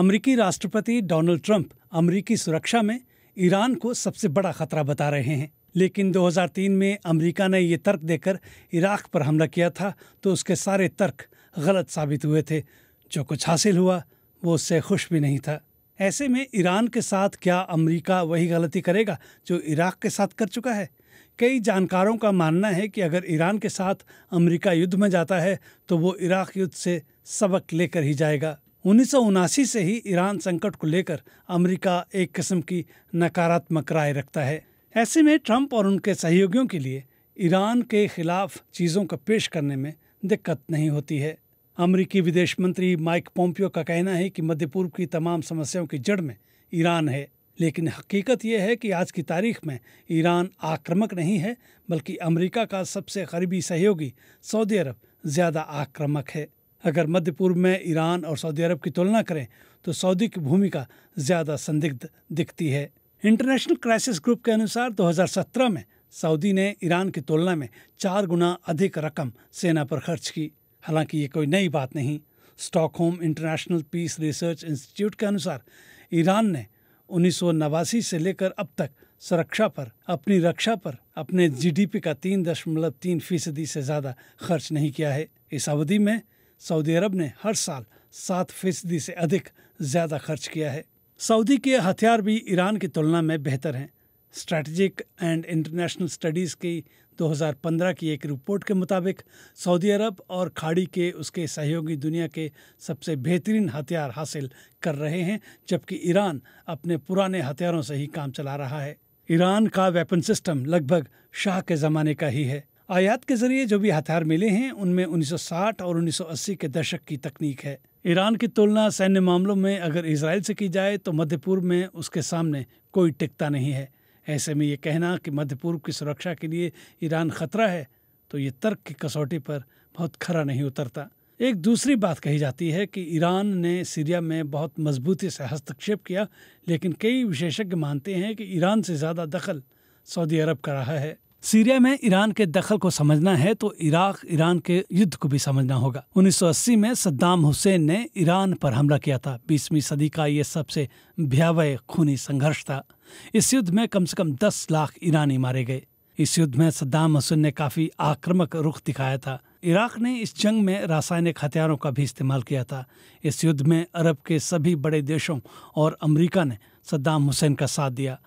अमरीकी राष्ट्रपति Donald Trump अमरीकी सुरक्षा में ईरान को सबसे बड़ा खतरा बता रहे हैं लेकिन 2003 में अमेरिका ने ये तर्क देकर इराक पर हमला किया था तो उसके सारे तर्क गलत साबित हुए थे जो कुछ हासिल हुआ वो उससे खुश भी नहीं था ऐसे में ईरान के साथ क्या अमेरिका वही गलती करेगा जो इराक के साथ कर चुका है कई जानकारों का मानना है कि अगर ईरान के साथ अमेरिका युद्ध में जाता है तो वो इराक युद्ध से सबक लेकर ही जाएगा उन्नीस से ही ईरान संकट को लेकर अमेरिका एक किस्म की नकारात्मक राय रखता है ऐसे में ट्रंप और उनके सहयोगियों के लिए ईरान के खिलाफ चीज़ों को पेश करने में दिक्कत नहीं होती है अमरीकी विदेश मंत्री माइक पोम्पियो का कहना है कि मध्य पूर्व की तमाम समस्याओं की जड़ में ईरान है लेकिन हकीकत यह है कि आज की तारीख में ईरान आक्रामक नहीं है बल्कि अमेरिका का सबसे करीबी सहयोगी सऊदी अरब ज़्यादा आक्रामक है अगर मध्य पूर्व में ईरान और सऊदी अरब की तुलना करें तो सऊदी की भूमिका ज़्यादा संदिग्ध दिखती है इंटरनेशनल क्राइसिस ग्रुप के अनुसार 2017 में सऊदी ने ईरान की तुलना में चार गुना अधिक रकम सेना पर खर्च की हालांकि ये कोई नई बात नहीं Stockholm International Peace Research Institute के अनुसार ईरान ने उन्नीस से लेकर अब तक सुरक्षा पर अपनी रक्षा पर अपने जीडीपी का तीन दशमलव तीन फीसदी से ज़्यादा खर्च नहीं किया है इस अवधि में सऊदी अरब ने हर साल सात फीसदी से अधिक ज़्यादा खर्च किया है सऊदी के हथियार भी ईरान की तुलना में बेहतर हैं स्ट्रैटेजिक एंड इंटरनेशनल स्टडीज़ की 2015 की एक रिपोर्ट के मुताबिक सऊदी अरब और खाड़ी के उसके सहयोगी दुनिया के सबसे बेहतरीन हथियार हासिल कर रहे हैं जबकि ईरान अपने पुराने हथियारों से ही काम चला रहा है ईरान का वेपन सिस्टम लगभग शाह के ज़माने का ही है आयात के जरिए जो भी हथियार मिले हैं उनमें 1960 और 1980 के दशक की तकनीक है ईरान की तुलना सैन्य मामलों में अगर इसराइल से की जाए तो मध्य पूर्व में उसके सामने कोई टिकता नहीं है ऐसे में ये कहना कि मध्य पूर्व की सुरक्षा के लिए ईरान खतरा है तो ये तर्क की कसौटी पर बहुत खरा नहीं उतरता एक दूसरी बात कही जाती है कि ईरान ने सीरिया में बहुत मजबूती से हस्तक्षेप किया लेकिन कई विशेषज्ञ मानते हैं कि ईरान से ज़्यादा दखल सऊदी अरब का रहा है सीरिया में ईरान के दखल को समझना है तो इराक ईरान के युद्ध को भी समझना होगा 1980 में सद्दाम हुसैन ने ईरान पर हमला किया था बीसवीं सदी का ये सबसे भयावह खूनी संघर्ष था इस युद्ध में कम से कम 10 लाख ईरानी मारे गए इस युद्ध में सद्दाम हुसैन ने काफी आक्रामक रुख दिखाया था इराक ने इस जंग में रासायनिक हथियारों का भी इस्तेमाल किया था इस युद्ध में अरब के सभी बड़े देशों और अमरीका ने सद्दाम हुसैन का साथ दिया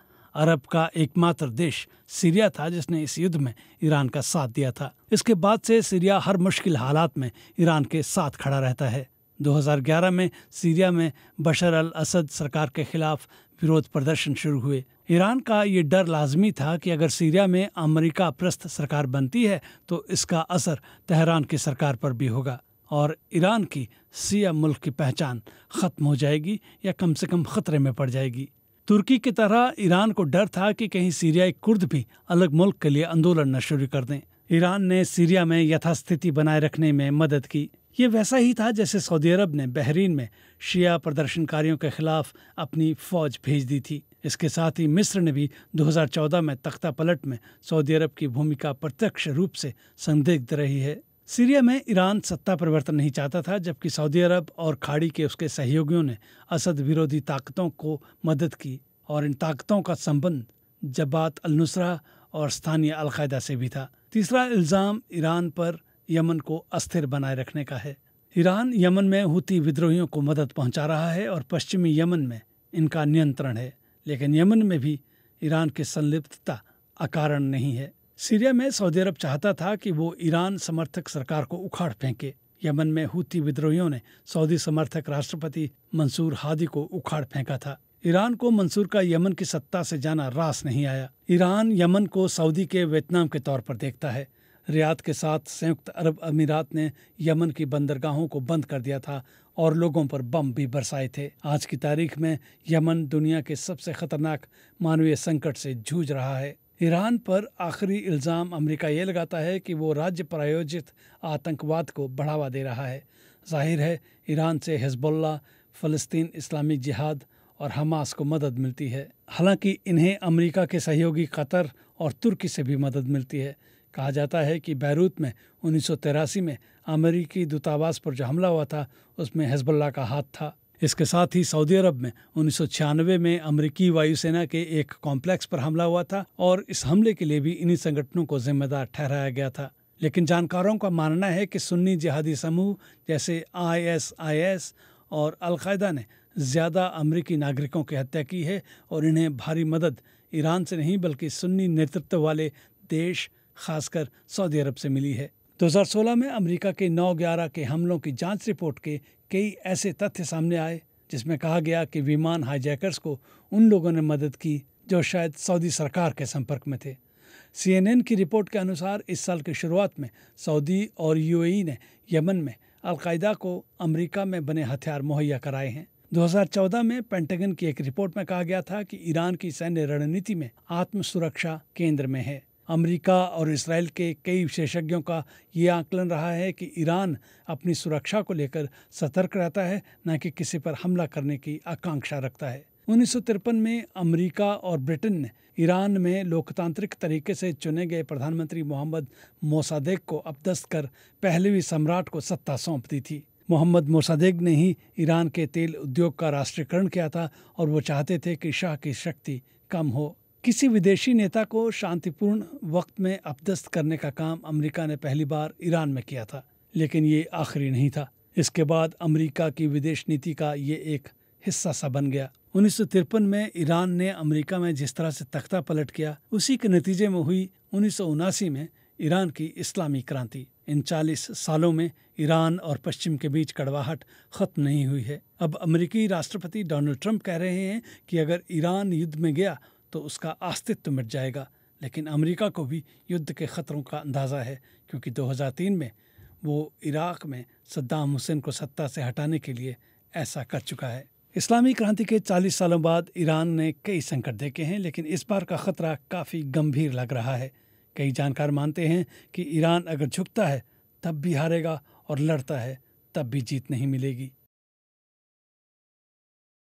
अरब का एकमात्र देश सीरिया था जिसने इस युद्ध में ईरान का साथ दिया था इसके बाद से सीरिया हर मुश्किल हालात में ईरान के साथ खड़ा रहता है 2011 में सीरिया में बशर अल असद सरकार के खिलाफ विरोध प्रदर्शन शुरू हुए ईरान का ये डर लाजमी था कि अगर सीरिया में अमेरिका प्रस्त सरकार बनती है तो इसका असर तेहरान की सरकार पर भी होगा और ईरान की सिया मुल्क की पहचान ख़त्म हो जाएगी या कम से कम ख़तरे में पड़ जाएगी तुर्की की तरह ईरान को डर था कि कहीं सीरियाई कुर्द भी अलग मुल्क के लिए आंदोलन न शुरू कर दें ईरान ने सीरिया में यथास्थिति बनाए रखने में मदद की ये वैसा ही था जैसे सऊदी अरब ने बहरीन में शिया प्रदर्शनकारियों के खिलाफ अपनी फौज भेज दी थी इसके साथ ही मिस्र ने भी 2014 में तख्ता पलट में सऊदी अरब की भूमिका प्रत्यक्ष रूप से संदिग्ध रही है सीरिया में ईरान सत्ता परिवर्तन नहीं चाहता था जबकि सऊदी अरब और खाड़ी के उसके सहयोगियों ने असद विरोधी ताकतों को मदद की और इन ताकतों का संबंध जबात अलनुसरा और स्थानीय अलकायदा से भी था तीसरा इल्ज़ाम ईरान पर यमन को अस्थिर बनाए रखने का है ईरान यमन में हुती विद्रोहियों को मदद पहुंचा रहा है और पश्चिमी यमन में इनका नियंत्रण है लेकिन यमन में भी ईरान की संलिप्तता अकारण नहीं है सीरिया में सऊदी अरब चाहता था कि वो ईरान समर्थक सरकार को उखाड़ फेंके यमन में हुती विद्रोहियों ने सऊदी समर्थक राष्ट्रपति मंसूर हादी को उखाड़ फेंका था ईरान को मंसूर का यमन की सत्ता से जाना रास नहीं आया ईरान यमन को सऊदी के वियतनाम के तौर पर देखता है रियाद के साथ संयुक्त अरब अमीरात ने यमन की बंदरगाहों को बंद कर दिया था और लोगों पर बम भी बरसाए थे आज की तारीख में यमन दुनिया के सबसे खतरनाक मानवीय संकट से जूझ रहा है ईरान पर आखिरी इल्ज़ाम अमेरिका ये लगाता है कि वो राज्य प्रायोजित आतंकवाद को बढ़ावा दे रहा है जाहिर है ईरान से हिजबुल्ला फ़लस्तीन इस्लामी जिहाद और हमास को मदद मिलती है हालांकि इन्हें अमेरिका के सहयोगी कतर और तुर्की से भी मदद मिलती है कहा जाता है कि बैरूत में उन्नीस में अमेरिकी दूतावास पर जो हमला हुआ था उसमें हिजबुल्ला का हाथ था इसके साथ ही सऊदी अरब में उन्नीस में अमरीकी वायुसेना के एक कॉम्प्लेक्स पर हमला हुआ था और इस हमले के लिए भी इन्हीं संगठनों को जिम्मेदार ठहराया गया था लेकिन जानकारों का मानना है कि सुन्नी जिहादी समूह जैसे आईएसआईएस और अलकायदा ने ज़्यादा अमरीकी नागरिकों की हत्या की है और इन्हें भारी मदद ईरान से नहीं बल्कि सुन्नी नेतृत्व वाले देश खासकर सऊदी अरब से मिली है 2016 में अमेरिका के 9/11 के हमलों की जांच रिपोर्ट के कई ऐसे तथ्य सामने आए जिसमें कहा गया कि विमान हाईजैकर्स को उन लोगों ने मदद की जो शायद सऊदी सरकार के संपर्क में थे सीएनएन की रिपोर्ट के अनुसार इस साल की शुरुआत में सऊदी और यूएई ने यमन में अलकायदा को अमेरिका में बने हथियार मुहैया कराए हैं 2014 में पेंटागन की एक रिपोर्ट में कहा गया था कि ईरान की सैन्य रणनीति में आत्म सुरक्षा केंद्र में है अमेरिका और इसराइल के कई विशेषज्ञों का ये आकलन रहा है कि ईरान अपनी सुरक्षा को लेकर सतर्क रहता है न कि किसी पर हमला करने की आकांक्षा रखता है उन्नीस में अमेरिका और ब्रिटेन ने ईरान में लोकतांत्रिक तरीके से चुने गए प्रधानमंत्री मोहम्मद मोसादेक को अपदस्त कर पहलेवी सम्राट को सत्ता सौंप दी थी मोहम्मद मोसादेक ने ही ईरान के तेल उद्योग का राष्ट्रीयकरण किया था और वो चाहते थे कि शाह की शक्ति कम हो किसी विदेशी नेता को शांतिपूर्ण वक्त में अपदस्त करने का काम अमेरिका ने पहली बार ईरान में किया था लेकिन ये आखिरी नहीं था इसके बाद अमेरिका की विदेश नीति का ये एक हिस्सा सा बन गया उन्नीस में ईरान ने अमेरिका में जिस तरह से तख्ता पलट किया उसी के नतीजे में हुई उन्नीस में ईरान की इस्लामी क्रांति इन चालीस सालों में ईरान और पश्चिम के बीच कड़वाहट खत्म नहीं हुई है अब अमेरिकी राष्ट्रपति डोनाल्ड ट्रंप कह रहे हैं कि अगर ईरान युद्ध में गया तो उसका अस्तित्व मिट जाएगा लेकिन अमेरिका को भी युद्ध के ख़तरों का अंदाज़ा है क्योंकि 2003 में वो इराक़ में सद्दाम हुसैन को सत्ता से हटाने के लिए ऐसा कर चुका है इस्लामी क्रांति के 40 सालों बाद ईरान ने कई संकट देखे हैं लेकिन इस बार का ख़तरा काफ़ी गंभीर लग रहा है कई जानकार मानते हैं कि ईरान अगर झुकता है तब भी हारेगा और लड़ता है तब भी जीत नहीं मिलेगी